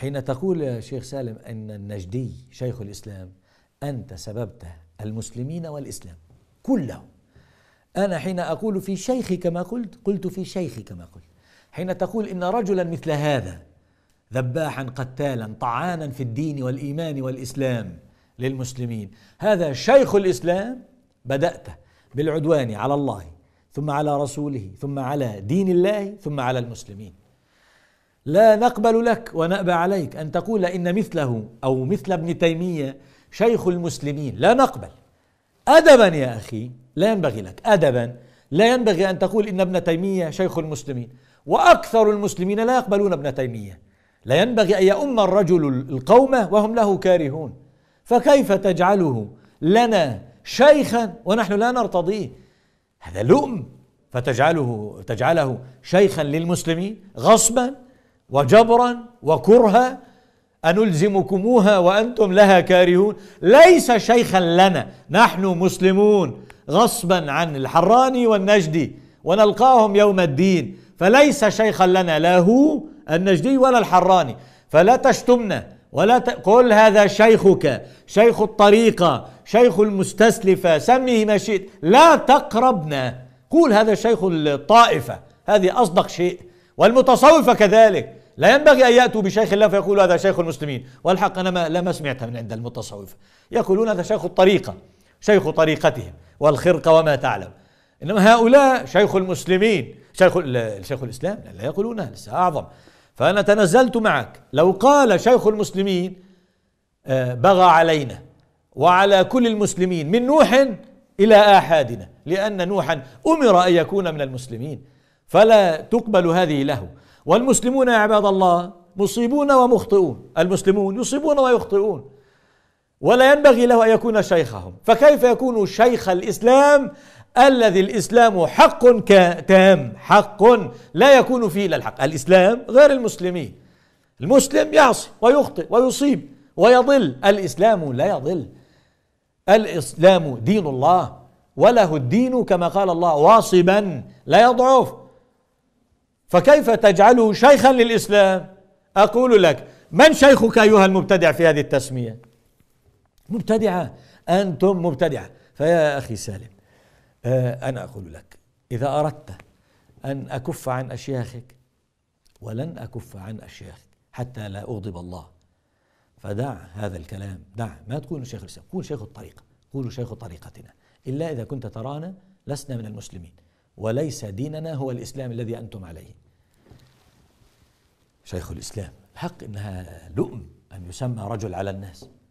حين تقول يا شيخ سالم أن النجدي شيخ الإسلام أنت سببت المسلمين والإسلام كله أنا حين أقول في شيخي كما قلت قلت في شيخي كما قلت حين تقول إن رجلا مثل هذا ذباحا قتالا طعانا في الدين والإيمان والإسلام للمسلمين هذا شيخ الإسلام بدأت بالعدوان على الله ثم على رسوله ثم على دين الله ثم على المسلمين لا نقبل لك ونأبى عليك أن تقول إن مثله أو مثل ابن تيمية شيخ المسلمين لا نقبل أدبا يا أخي لا ينبغي لك أدبا لا ينبغي أن تقول إن ابن تيمية شيخ المسلمين وأكثر المسلمين لا يقبلون ابن تيمية لا ينبغي أن يؤم الرجل القوم وهم له كارهون فكيف تجعله لنا شيخا ونحن لا نرتضيه هذا لؤم فتجعله تجعله شيخا للمسلمين غصبا وجبرا وكرها أنلزمكموها وأنتم لها كارهون ليس شيخا لنا نحن مسلمون غصبا عن الحراني والنجدي ونلقاهم يوم الدين فليس شيخا لنا لا هو النجدي ولا الحراني فلا تشتمنا ولا ت... قل هذا شيخك شيخ الطريقة شيخ المستسلفة سميه ما شئت لا تقربنا قول هذا شيخ الطائفة هذه أصدق شيء والمتصوفة كذلك لا ينبغي أن يأتوا بشيخ الله فيقولوا هذا شيخ المسلمين والحق أنا ما لما سمعتها من عند المتصوفة يقولون هذا شيخ الطريقة شيخ طريقتهم والخرقة وما تعلم إنما هؤلاء شيخ المسلمين شيخ شيخ الإسلام لا يقولون لسه أعظم فأنا تنزلت معك لو قال شيخ المسلمين آه، بغى علينا وعلى كل المسلمين من نوح إلى آحادنا لأن نوحا أمر أن يكون من المسلمين فلا تقبل هذه له والمسلمون يا عباد الله مصيبون ومخطئون المسلمون يصيبون ويخطئون ولا ينبغي له أن يكون شيخهم فكيف يكون شيخ الإسلام الذي الإسلام حق تام حق لا يكون فيه إلا الحق الإسلام غير المسلمين المسلم يعصي ويخطئ ويصيب ويضل الإسلام لا يضل الإسلام دين الله وله الدين كما قال الله واصبا لا يضعف فكيف تجعله شيخا للإسلام أقول لك من شيخك أيها المبتدع في هذه التسمية مبتدعة أنتم مبتدعة فيا أخي سالم آه أنا أقول لك إذا أردت أن أكف عن أشياخك ولن أكف عن أشياخك حتى لا أغضب الله فدع هذا الكلام دع ما تكون شيخ الإسلام كون شيخ الطريقة قول شيخ طريقتنا إلا إذا كنت ترانا لسنا من المسلمين وليس ديننا هو الإسلام الذي أنتم عليه شيخ الإسلام الحق إنها لؤم أن يسمى رجل على الناس